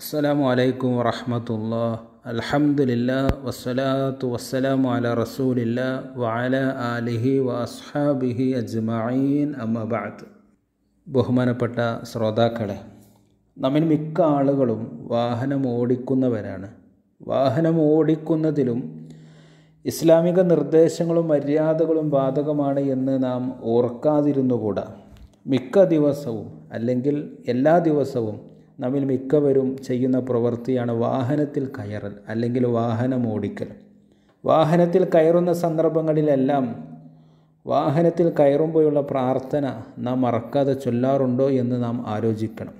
അസ്സലാമു അലൈക്കും വറഹമത്തുള്ള അലഹമുല്ല വസ്സലാത്തു വസ്സലാമു അല റസൂലില്ല വാല ആലിഹി വഅസ്ഹാബിഹി അജ്മഈൻ അമ്മബാദ് ബഹുമാനപ്പെട്ട ശ്രോതാക്കളെ നമ്മിൽ മിക്ക ആളുകളും വാഹനം ഓടിക്കുന്നവരാണ് വാഹനം ഓടിക്കുന്നതിലും ഇസ്ലാമിക നിർദ്ദേശങ്ങളും മര്യാദകളും ബാധകമാണ് എന്ന് നാം ഓർക്കാതിരുന്നുകൂടാ മിക്ക ദിവസവും അല്ലെങ്കിൽ എല്ലാ ദിവസവും നമ്മിൽ മിക്കവരും ചെയ്യുന്ന പ്രവൃത്തിയാണ് വാഹനത്തിൽ കയറൽ അല്ലെങ്കിൽ വാഹനം ഓടിക്കൽ വാഹനത്തിൽ കയറുന്ന സന്ദർഭങ്ങളിലെല്ലാം വാഹനത്തിൽ കയറുമ്പോഴുള്ള പ്രാർത്ഥന നാം മറക്കാതെ ചൊല്ലാറുണ്ടോ എന്ന് നാം ആലോചിക്കണം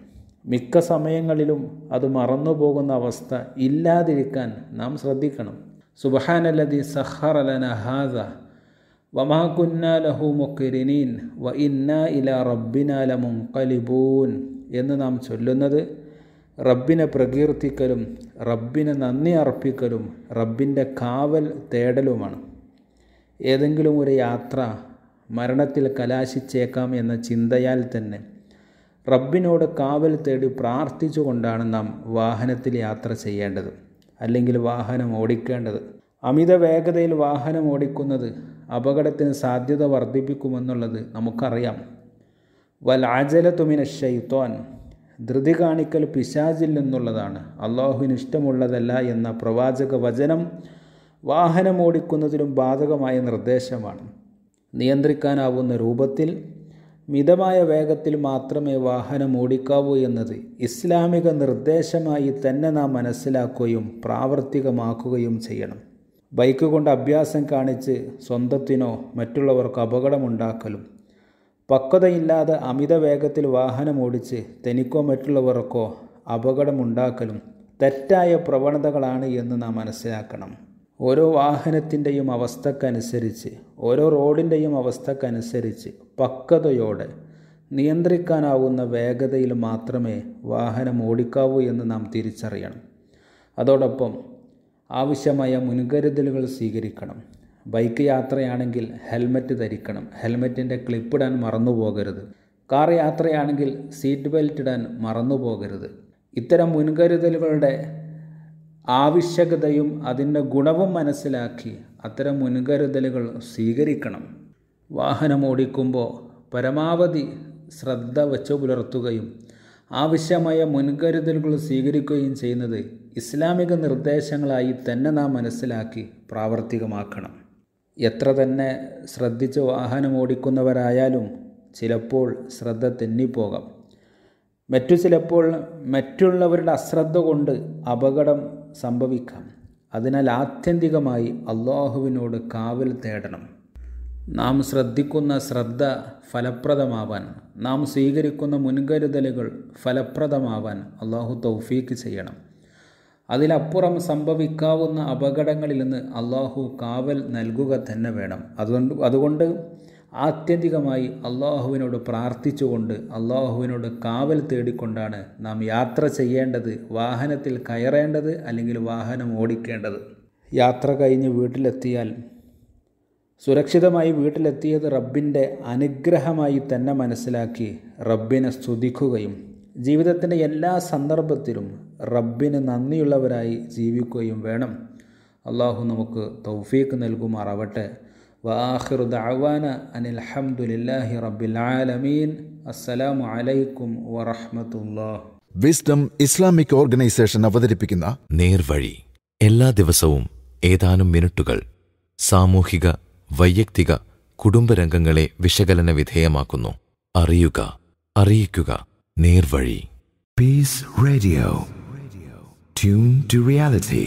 മിക്ക സമയങ്ങളിലും അത് മറന്നു പോകുന്ന അവസ്ഥ ഇല്ലാതിരിക്കാൻ നാം ശ്രദ്ധിക്കണം സുബഹാനല്ലതി സഹറലന ഹാദ വമാ മുക്കിരിനീൻ വ ഇന്ന ഇല റബ്ബിനാല മുൻകലിബൂൻ എന്ന് നാം ചൊല്ലുന്നത് റബ്ബിനെ പ്രകീർത്തിക്കലും റബ്ബിനെ നന്ദി അർപ്പിക്കലും റബ്ബിൻ്റെ കാവൽ തേടലുമാണ് ഏതെങ്കിലും ഒരു യാത്ര മരണത്തിൽ കലാശിച്ചേക്കാം എന്ന ചിന്തയാൽ തന്നെ റബ്ബിനോട് കാവൽ തേടി പ്രാർത്ഥിച്ചുകൊണ്ടാണ് നാം വാഹനത്തിൽ യാത്ര ചെയ്യേണ്ടത് അല്ലെങ്കിൽ വാഹനം ഓടിക്കേണ്ടത് അമിത വേഗതയിൽ വാഹനം ഓടിക്കുന്നത് അപകടത്തിന് സാധ്യത വർദ്ധിപ്പിക്കുമെന്നുള്ളത് നമുക്കറിയാം വൽ അജലത്തുമിന ഷെയ്ത്തോൻ ധൃതി കാണിക്കൽ പിശാചിൽ നിന്നുള്ളതാണ് അള്ളാഹുവിന് ഇഷ്ടമുള്ളതല്ല എന്ന പ്രവാചക വചനം വാഹനം ഓടിക്കുന്നതിലും ബാധകമായ നിർദ്ദേശമാണ് നിയന്ത്രിക്കാനാവുന്ന രൂപത്തിൽ മിതമായ വേഗത്തിൽ മാത്രമേ വാഹനം ഓടിക്കാവൂ എന്നത് ഇസ്ലാമിക നിർദ്ദേശമായി തന്നെ നാം മനസ്സിലാക്കുകയും പ്രാവർത്തികമാക്കുകയും ചെയ്യണം ബൈക്ക് കൊണ്ട് അഭ്യാസം കാണിച്ച് സ്വന്തത്തിനോ മറ്റുള്ളവർക്ക് അപകടമുണ്ടാക്കലും പക്വതയില്ലാതെ അമിത വേഗത്തിൽ വാഹനമോടിച്ച് തനിക്കോ മറ്റുള്ളവർക്കോ അപകടമുണ്ടാക്കലും തെറ്റായ പ്രവണതകളാണ് എന്ന് നാം മനസ്സിലാക്കണം ഓരോ വാഹനത്തിൻ്റെയും അവസ്ഥക്കനുസരിച്ച് ഓരോ റോഡിൻ്റെയും അവസ്ഥക്കനുസരിച്ച് പക്വതയോടെ നിയന്ത്രിക്കാനാവുന്ന വേഗതയിൽ മാത്രമേ വാഹനം ഓടിക്കാവൂ എന്ന് നാം തിരിച്ചറിയണം അതോടൊപ്പം ആവശ്യമായ മുൻകരുതലുകൾ സ്വീകരിക്കണം ബൈക്ക് യാത്രയാണെങ്കിൽ ഹെൽമറ്റ് ധരിക്കണം ഹെൽമെറ്റിൻ്റെ ക്ലിപ്പിടാൻ മറന്നു പോകരുത് കാർ യാത്രയാണെങ്കിൽ സീറ്റ് ബെൽറ്റ് ഇടാൻ മറന്നു പോകരുത് ഇത്തരം മുൻകരുതലുകളുടെ ആവശ്യകതയും അതിൻ്റെ ഗുണവും മനസ്സിലാക്കി അത്തരം മുൻകരുതലുകൾ സ്വീകരിക്കണം വാഹനം ഓടിക്കുമ്പോൾ പരമാവധി ശ്രദ്ധ വെച്ചു പുലർത്തുകയും ആവശ്യമായ മുൻകരുതലുകൾ സ്വീകരിക്കുകയും ചെയ്യുന്നത് ഇസ്ലാമിക നിർദ്ദേശങ്ങളായി തന്നെ നാം മനസ്സിലാക്കി പ്രാവർത്തികമാക്കണം എത്ര തന്നെ ശ്രദ്ധിച്ച് വാഹനം ഓടിക്കുന്നവരായാലും ചിലപ്പോൾ ശ്രദ്ധ തെന്നിപ്പോകാം മറ്റു ചിലപ്പോൾ മറ്റുള്ളവരുടെ അശ്രദ്ധ കൊണ്ട് അപകടം സംഭവിക്കാം അതിനാൽ ആത്യന്തികമായി അള്ളാഹുവിനോട് കാവൽ തേടണം നാം ശ്രദ്ധിക്കുന്ന ശ്രദ്ധ ഫലപ്രദമാവാൻ നാം സ്വീകരിക്കുന്ന മുൻകരുതലുകൾ ഫലപ്രദമാവാൻ അള്ളാഹു തൗഫീക്ക് ചെയ്യണം അതിലപ്പുറം സംഭവിക്കാവുന്ന അപകടങ്ങളിൽ നിന്ന് അള്ളാഹു കാവൽ നൽകുക തന്നെ വേണം അതുകൊണ്ട് അതുകൊണ്ട് ആത്യന്തികമായി അള്ളാഹുവിനോട് പ്രാർത്ഥിച്ചുകൊണ്ട് അള്ളാഹുവിനോട് കാവൽ തേടിക്കൊണ്ടാണ് നാം യാത്ര ചെയ്യേണ്ടത് വാഹനത്തിൽ കയറേണ്ടത് അല്ലെങ്കിൽ വാഹനം ഓടിക്കേണ്ടത് യാത്ര കഴിഞ്ഞ് വീട്ടിലെത്തിയാൽ സുരക്ഷിതമായി വീട്ടിലെത്തിയത് റബ്ബിൻ്റെ അനുഗ്രഹമായി തന്നെ മനസ്സിലാക്കി റബ്ബിനെ സ്തുതിക്കുകയും ജീവിതത്തിൻ്റെ എല്ലാ സന്ദർഭത്തിലും റബ്ബിന് നന്ദിയുള്ളവരായി ജീവിക്കുകയും വേണം അള്ളാഹു നമുക്ക് തൗഫീക്ക് നൽകുമാറാവട്ടെ വാഹിർ ദഅവാന അനിൽ അഹമ്മദുലില്ലാഹി റബ്ബിൽ ആലമീൻ അസ്സലാമു അലൈക്കും വറഹമത്തുല്ലാ വിസ്ഡം ഇസ്ലാമിക് ഓർഗനൈസേഷൻ അവതരിപ്പിക്കുന്ന നേർവഴി എല്ലാ ദിവസവും ഏതാനും മിനിറ്റുകൾ സാമൂഹിക വൈയക്തിക കുടുംബരംഗങ്ങളെ വിശകലന വിധേയമാക്കുന്നു അറിയുക അറിയിക്കുക നേർവഴി Peace Radio tune to reality